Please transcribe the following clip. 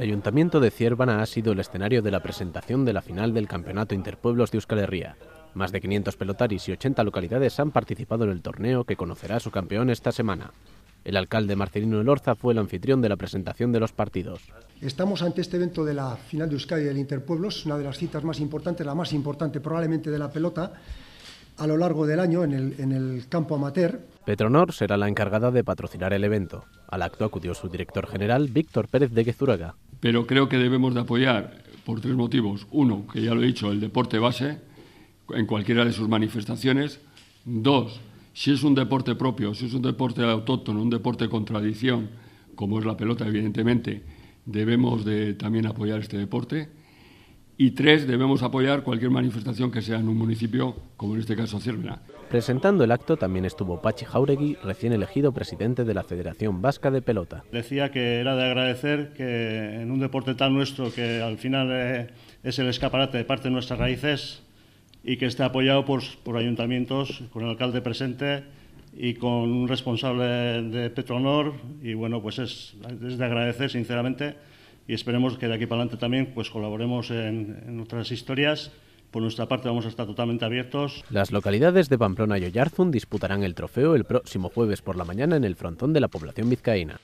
El Ayuntamiento de Ciervana ha sido el escenario de la presentación de la final del Campeonato Interpueblos de Euskal Herria. Más de 500 pelotaris y 80 localidades han participado en el torneo que conocerá a su campeón esta semana. El alcalde Marcelino Elorza fue el anfitrión de la presentación de los partidos. Estamos ante este evento de la final de y del Interpueblos, una de las citas más importantes, la más importante probablemente de la pelota a lo largo del año en el, campo amateur. Petronor será la encargada de patrocinar el evento. Al acto acudió su director general, Víctor Pérez de Guezuraga pero creo que debemos de apoyar por tres motivos. Uno, que ya lo he dicho, el deporte base en cualquiera de sus manifestaciones. Dos, si es un deporte propio, si es un deporte autóctono, un deporte con tradición, como es la pelota, evidentemente, debemos de también apoyar este deporte. Y tres, debemos apoyar cualquier manifestación que sea en un municipio, como en este caso Ciervena. Presentando el acto también estuvo Pachi Jauregui, recién elegido presidente de la Federación Vasca de Pelota. Decía que era de agradecer que en un deporte tan nuestro, que al final eh, es el escaparate de parte de nuestras raíces, y que esté apoyado por, ayuntamientos, con el alcalde presente, y con un responsable de Petronor y bueno, pues es, es de agradecer sinceramente y esperemos que de aquí para adelante también pues colaboremos en, nuestras otras historias. Por nuestra parte vamos a estar totalmente abiertos. Las localidades de Pamplona y Oyarzun disputarán el trofeo el próximo jueves por la mañana en el frontón de la población vizcaína.